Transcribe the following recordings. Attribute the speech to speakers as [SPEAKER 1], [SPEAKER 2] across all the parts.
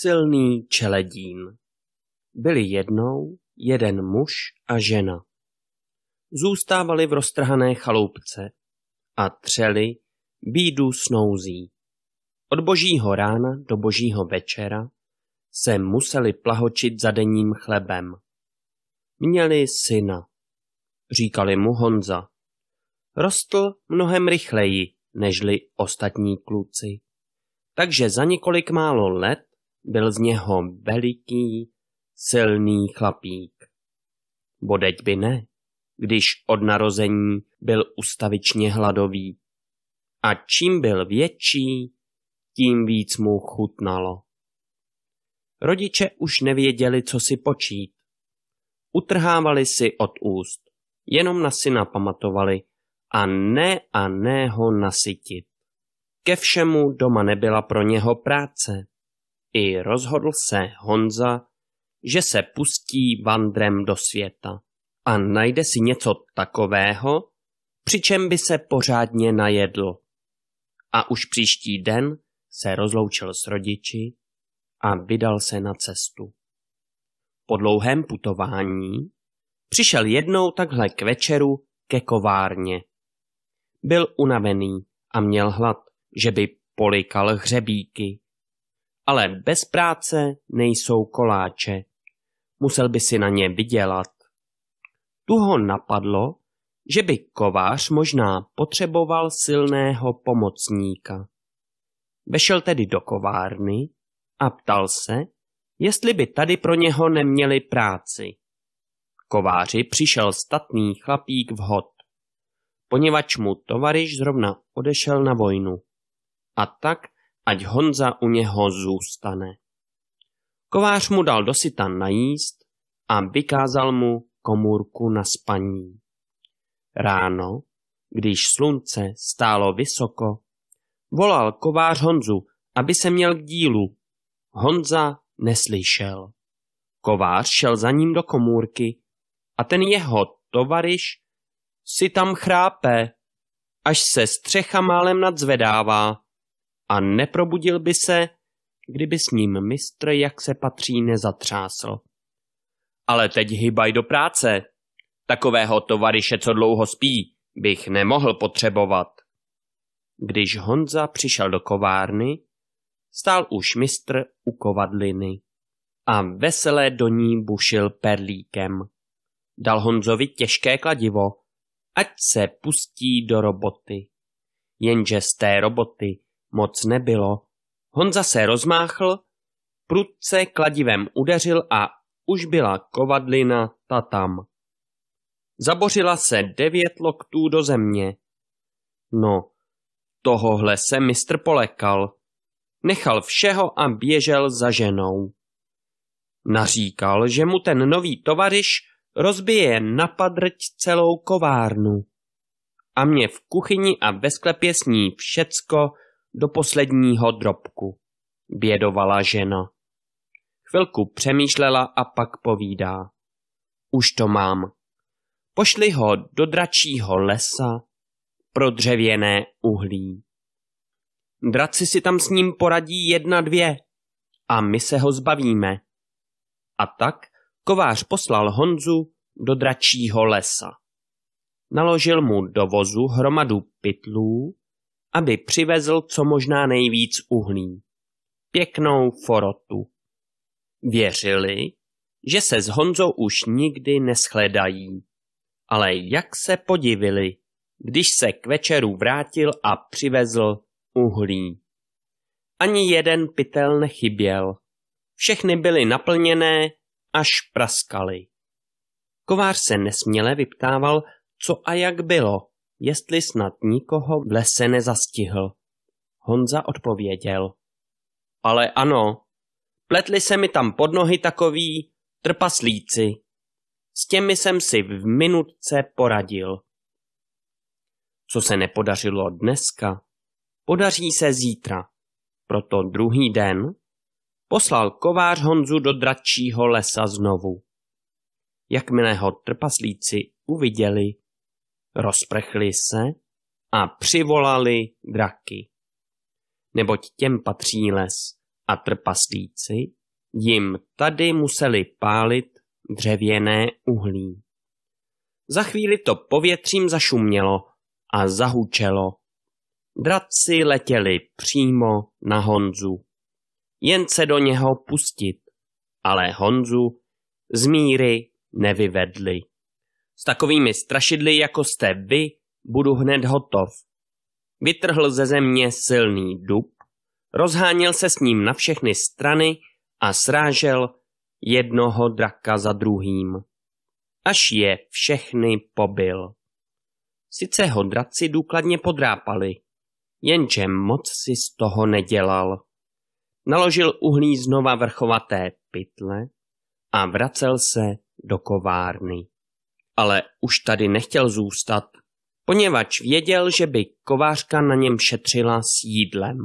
[SPEAKER 1] silný čeledín. Byli jednou jeden muž a žena. Zůstávali v roztrhané chaloupce a třeli bídu snouzí. Od božího rána do božího večera se museli plahočit za denním chlebem. Měli syna. Říkali mu Honza. Rostl mnohem rychleji nežli ostatní kluci. Takže za několik málo let byl z něho veliký, silný chlapík. Bodeť by ne, když od narození byl ustavičně hladový. A čím byl větší, tím víc mu chutnalo. Rodiče už nevěděli, co si počít. Utrhávali si od úst, jenom na syna pamatovali a ne a ne ho nasytit. Ke všemu doma nebyla pro něho práce i rozhodl se Honza, že se pustí vandrem do světa a najde si něco takového, přičem by se pořádně najedl. A už příští den se rozloučil s rodiči a vydal se na cestu. Po dlouhém putování přišel jednou takhle k večeru ke kovárně. Byl unavený a měl hlad, že by polikal hřebíky. Ale bez práce nejsou koláče. Musel by si na ně vydělat. Tu ho napadlo, že by kovář možná potřeboval silného pomocníka. Vešel tedy do kovárny a ptal se, jestli by tady pro něho neměli práci. Kováři přišel statný chlapík vhod, poněvadž mu tovariš zrovna odešel na vojnu. A tak ať Honza u něho zůstane. Kovář mu dal dosyta najíst a vykázal mu komůrku na spaní. Ráno, když slunce stálo vysoko, volal kovář Honzu, aby se měl k dílu. Honza neslyšel. Kovář šel za ním do komůrky a ten jeho tovariš si tam chrápe, až se střecha málem nadzvedává a neprobudil by se, kdyby s ním mistr, jak se patří, nezatřásl. Ale teď hybaj do práce. Takového tovaryše, co dlouho spí, bych nemohl potřebovat. Když Honza přišel do kovárny, stál už mistr u kovadliny a veselé do ní bušil perlíkem. Dal Honzovi těžké kladivo, ať se pustí do roboty. Jenže z té roboty moc nebylo. Honza se rozmáchl, prudce kladivem udeřil a už byla kovadlina tam. Zabořila se devět loktů do země. No, tohohle se mistr polekal. Nechal všeho a běžel za ženou. Naříkal, že mu ten nový tovariš rozbije na padrť celou kovárnu. A mě v kuchyni a ve sklepě sní všecko, do posledního drobku, bědovala žena. Chvilku přemýšlela a pak povídá. Už to mám. Pošli ho do dračího lesa pro dřevěné uhlí. Draci si tam s ním poradí jedna dvě a my se ho zbavíme. A tak kovář poslal Honzu do dračího lesa. Naložil mu do vozu hromadu pytlů aby přivezl co možná nejvíc uhlí. Pěknou forotu. Věřili, že se s Honzou už nikdy neschledají. Ale jak se podivili, když se k večeru vrátil a přivezl uhlí. Ani jeden pytel nechyběl. Všechny byly naplněné, až praskaly. Kovář se nesměle vyptával, co a jak bylo jestli snad nikoho v lese nezastihl. Honza odpověděl. Ale ano, pletli se mi tam pod nohy takový trpaslíci. S těmi jsem si v minutce poradil. Co se nepodařilo dneska, podaří se zítra. Proto druhý den poslal kovář Honzu do dračího lesa znovu. Jakmile ho trpaslíci uviděli, rozprchli se a přivolali draky. Neboť těm patří les a trpaslíci jim tady museli pálit dřevěné uhlí. Za chvíli to povětřím zašumělo a zahučelo. Draci letěli přímo na Honzu. Jen se do něho pustit, ale Honzu z míry nevyvedli. S takovými strašidly, jako jste vy, budu hned hotov. Vytrhl ze země silný dub, rozháněl se s ním na všechny strany a srážel jednoho draka za druhým. Až je všechny pobil. Sice ho draci důkladně podrápali, jenže moc si z toho nedělal. Naložil uhlí znova vrchovaté pytle a vracel se do kovárny ale už tady nechtěl zůstat, poněvadž věděl, že by kovářka na něm šetřila s jídlem.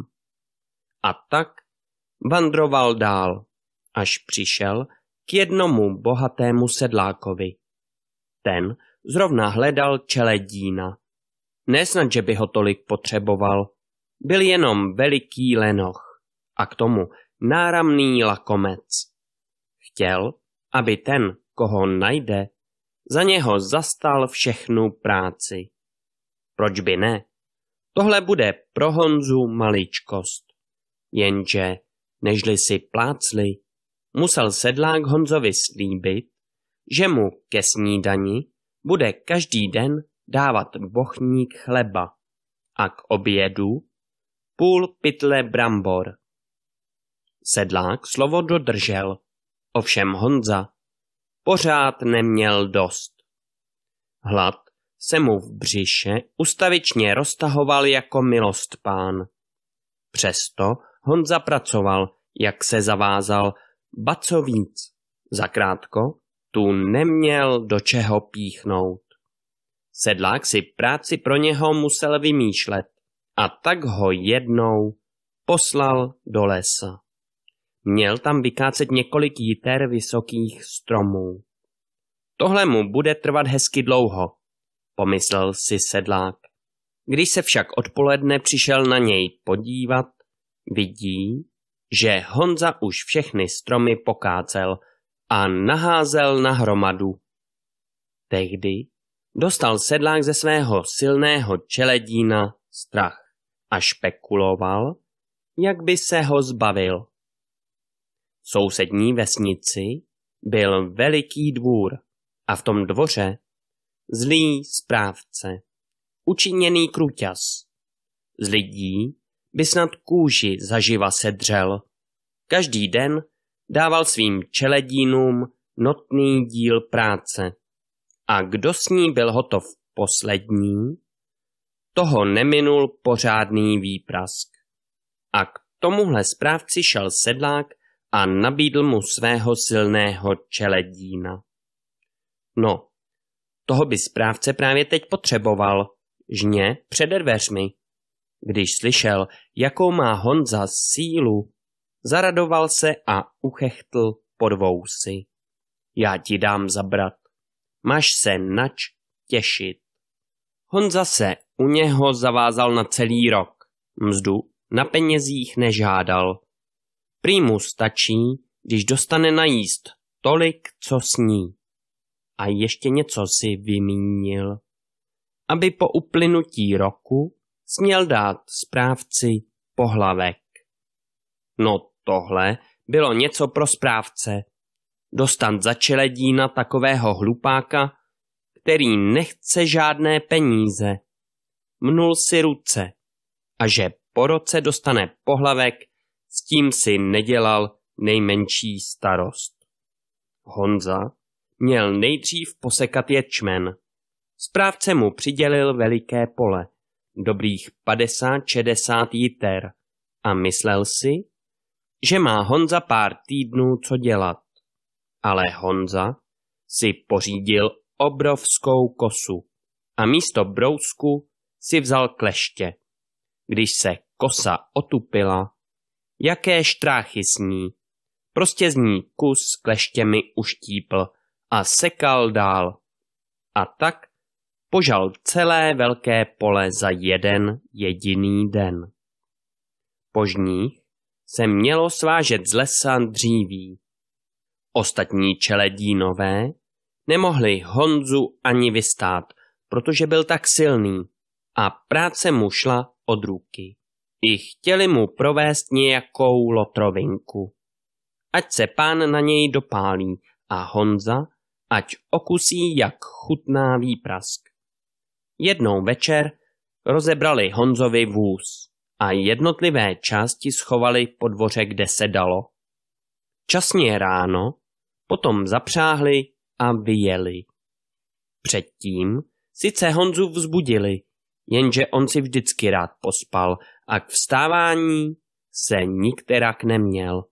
[SPEAKER 1] A tak vandroval dál, až přišel k jednomu bohatému sedlákovi. Ten zrovna hledal čeledína. Nesnad, že by ho tolik potřeboval. Byl jenom veliký lenoch a k tomu náramný lakomec. Chtěl, aby ten, koho najde, za něho zastal všechnu práci. Proč by ne? Tohle bude pro Honzu maličkost. Jenže, nežli si plácli, musel sedlák Honzovi slíbit, že mu ke snídani bude každý den dávat bochník chleba a k obědu půl pytle brambor. Sedlák slovo dodržel, ovšem Honza pořád neměl dost. Hlad se mu v břiše ustavičně roztahoval jako milost pán. Přesto hon zapracoval, jak se zavázal, ba co víc. Zakrátko tu neměl do čeho píchnout. Sedlák si práci pro něho musel vymýšlet a tak ho jednou poslal do lesa. Měl tam vykácet několik jiter vysokých stromů. Tohle mu bude trvat hezky dlouho, pomyslel si sedlák. Když se však odpoledne přišel na něj podívat, vidí, že Honza už všechny stromy pokácel a naházel na hromadu. Tehdy dostal sedlák ze svého silného čeledína strach a špekuloval, jak by se ho zbavil sousední vesnici byl veliký dvůr a v tom dvoře zlý správce, učiněný kruťas. Z lidí by snad kůži zaživa sedřel. Každý den dával svým čeledínům notný díl práce. A kdo s ní byl hotov poslední, toho neminul pořádný výprask. A k tomuhle správci šel sedlák a nabídl mu svého silného čeledína. No, toho by správce právě teď potřeboval, žně před dveřmi. Když slyšel, jakou má Honza sílu, zaradoval se a uchechtl pod vousy. Já ti dám zabrat. Máš se nač těšit. Honza se u něho zavázal na celý rok. Mzdu na penězích nežádal. Prýmu stačí, když dostane najíst tolik, co sní. A ještě něco si vymínil. Aby po uplynutí roku směl dát správci pohlavek. No tohle bylo něco pro správce. Dostan za na takového hlupáka, který nechce žádné peníze. Mnul si ruce a že po roce dostane pohlavek s tím si nedělal nejmenší starost. Honza měl nejdřív posekat ječmen. Správce mu přidělil veliké pole, dobrých 50-60 jiter a myslel si, že má Honza pár týdnů co dělat. Ale Honza si pořídil obrovskou kosu a místo brousku si vzal kleště. Když se kosa otupila, Jaké štráchy sní? Prostě z ní kus kleštěmi uštípl a sekal dál. A tak požal celé velké pole za jeden jediný den. Požních se mělo svážet z lesa dříví. Ostatní nové nemohli Honzu ani vystát, protože byl tak silný a práce mu šla od ruky i chtěli mu provést nějakou lotrovinku. Ať se pán na něj dopálí a Honza, ať okusí, jak chutná výprask. Jednou večer rozebrali Honzovi vůz a jednotlivé části schovali po dvoře, kde se dalo. Časně ráno potom zapřáhli a vyjeli. Předtím sice Honzu vzbudili, jenže on si vždycky rád pospal a k vstávání se nikterak neměl.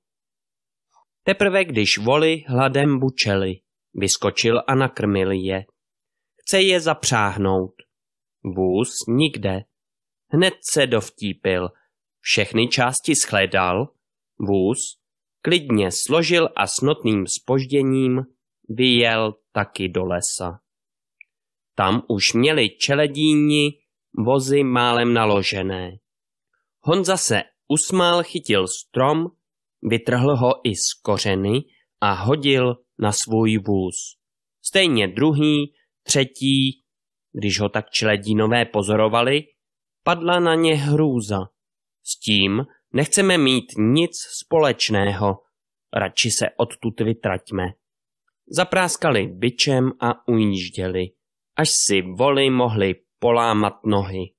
[SPEAKER 1] Teprve když voli hladem bučeli, vyskočil a nakrmil je. Chce je zapřáhnout. Vůz nikde. Hned se dovtípil, všechny části shledal, vůz klidně složil a s notným spožděním vyjel taky do lesa. Tam už měli čeledíni vozy málem naložené. Honza se usmál, chytil strom, vytrhl ho i z kořeny a hodil na svůj vůz. Stejně druhý, třetí, když ho tak čledínové pozorovali, padla na ně hrůza. S tím nechceme mít nic společného, radši se odtud vytraťme. Zapráskali byčem a ujížděli, až si voli mohli polámat nohy.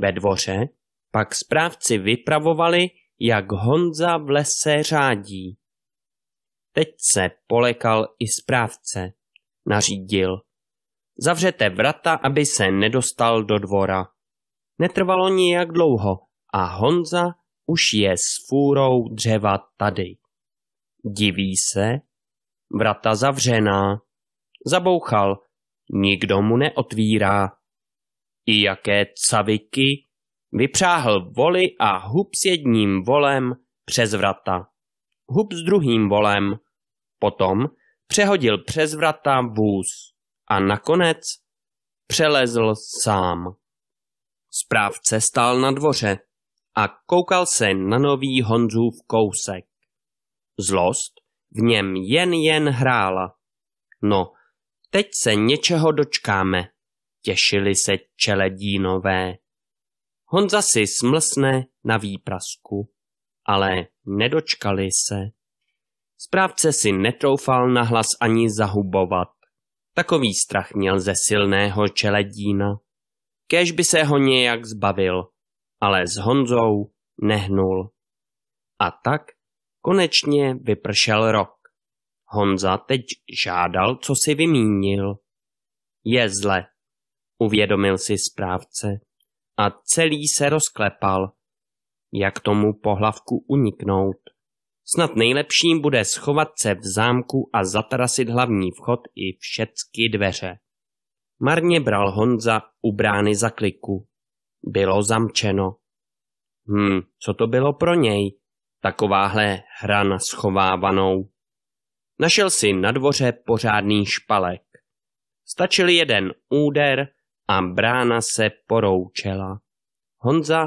[SPEAKER 1] Ve dvoře pak správci vypravovali, jak Honza v lese řádí. Teď se polekal i správce. Nařídil. Zavřete vrata, aby se nedostal do dvora. Netrvalo nijak dlouho a Honza už je s fůrou dřeva tady. Diví se, vrata zavřená. Zabouchal, nikdo mu neotvírá. I jaké caviky, Vypřáhl voli a hub s jedním volem přes vrata. Hub s druhým volem. Potom přehodil přes vrata vůz a nakonec přelezl sám. Správce stál na dvoře a koukal se na nový Honzův kousek. Zlost v něm jen jen hrála. No, teď se něčeho dočkáme, těšili se čeledínové. Honza si smlsne na výprasku, ale nedočkali se. Správce si netroufal na hlas ani zahubovat. Takový strach měl ze silného čeledína. Kéž by se ho nějak zbavil, ale s Honzou nehnul. A tak konečně vypršel rok. Honza teď žádal, co si vymínil. Je zle, uvědomil si správce a celý se rozklepal. Jak tomu pohlavku uniknout? Snad nejlepším bude schovat se v zámku a zatrasit hlavní vchod i všecky dveře. Marně bral Honza u brány za kliku. Bylo zamčeno. Hm, co to bylo pro něj? Takováhle hra na schovávanou. Našel si na dvoře pořádný špalek. Stačil jeden úder a brána se poroučela. Honza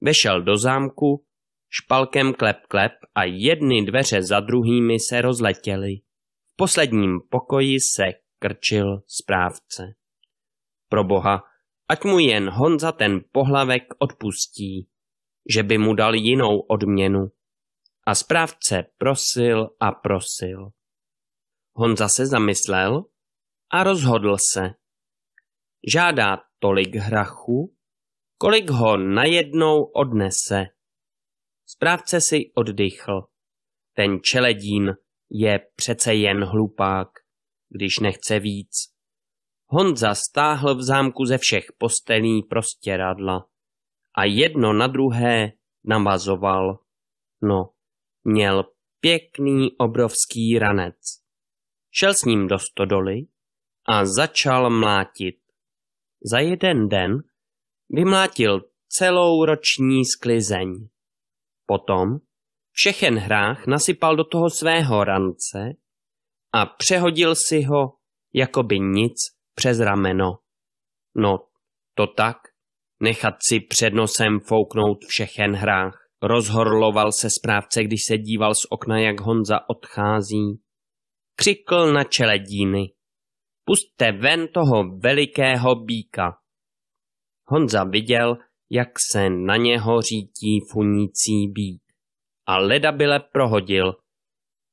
[SPEAKER 1] vešel do zámku, špalkem klep klep a jedny dveře za druhými se rozletěly. V posledním pokoji se krčil správce. Pro boha, ať mu jen Honza ten pohlavek odpustí, že by mu dal jinou odměnu. A správce prosil a prosil. Honza se zamyslel a rozhodl se žádá tolik hrachu, kolik ho najednou odnese. Správce si oddychl. Ten čeledín je přece jen hlupák, když nechce víc. Honza stáhl v zámku ze všech postelí prostěradla a jedno na druhé navazoval. No, měl pěkný obrovský ranec. Šel s ním do stodoly a začal mlátit. Za jeden den vymlátil celou roční sklizeň. Potom všechen hrách nasypal do toho svého rance a přehodil si ho jako by nic přes rameno. No, to tak, nechat si před nosem fouknout všechen hrách. Rozhorloval se správce, když se díval z okna, jak Honza odchází. Křikl na čeledíny. Puste ven toho velikého bíka. Honza viděl, jak se na něho řítí funící bík A leda byle prohodil.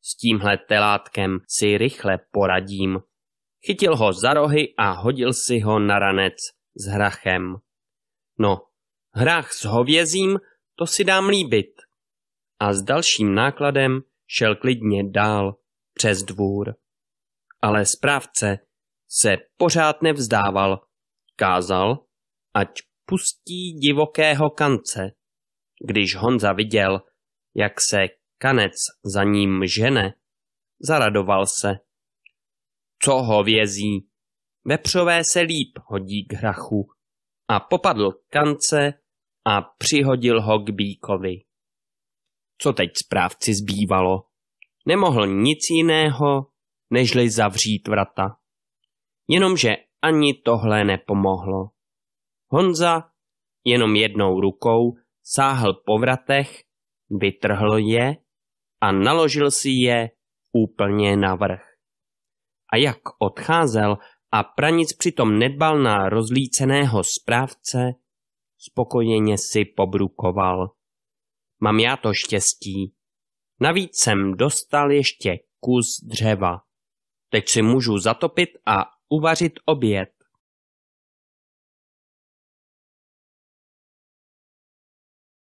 [SPEAKER 1] S tímhle telátkem si rychle poradím. Chytil ho za rohy a hodil si ho na ranec s hrachem. No, hrách s hovězím, to si dám líbit. A s dalším nákladem šel klidně dál přes dvůr. Ale správce se pořád nevzdával. Kázal, ať pustí divokého kance. Když Honza viděl, jak se kanec za ním žene, zaradoval se. Co ho vězí? Vepřové se líp hodí k hrachu. A popadl kance a přihodil ho k bíkovi. Co teď správci zbývalo? Nemohl nic jiného, nežli zavřít vrata. Jenomže ani tohle nepomohlo. Honza jenom jednou rukou sáhl po vratech, vytrhl je a naložil si je úplně na vrch. A jak odcházel a pranic přitom nedbal na rozlíceného správce, spokojeně si pobrukoval. Mám já to štěstí. Navíc jsem dostal ještě kus dřeva. Teď si můžu zatopit a uvařit oběd.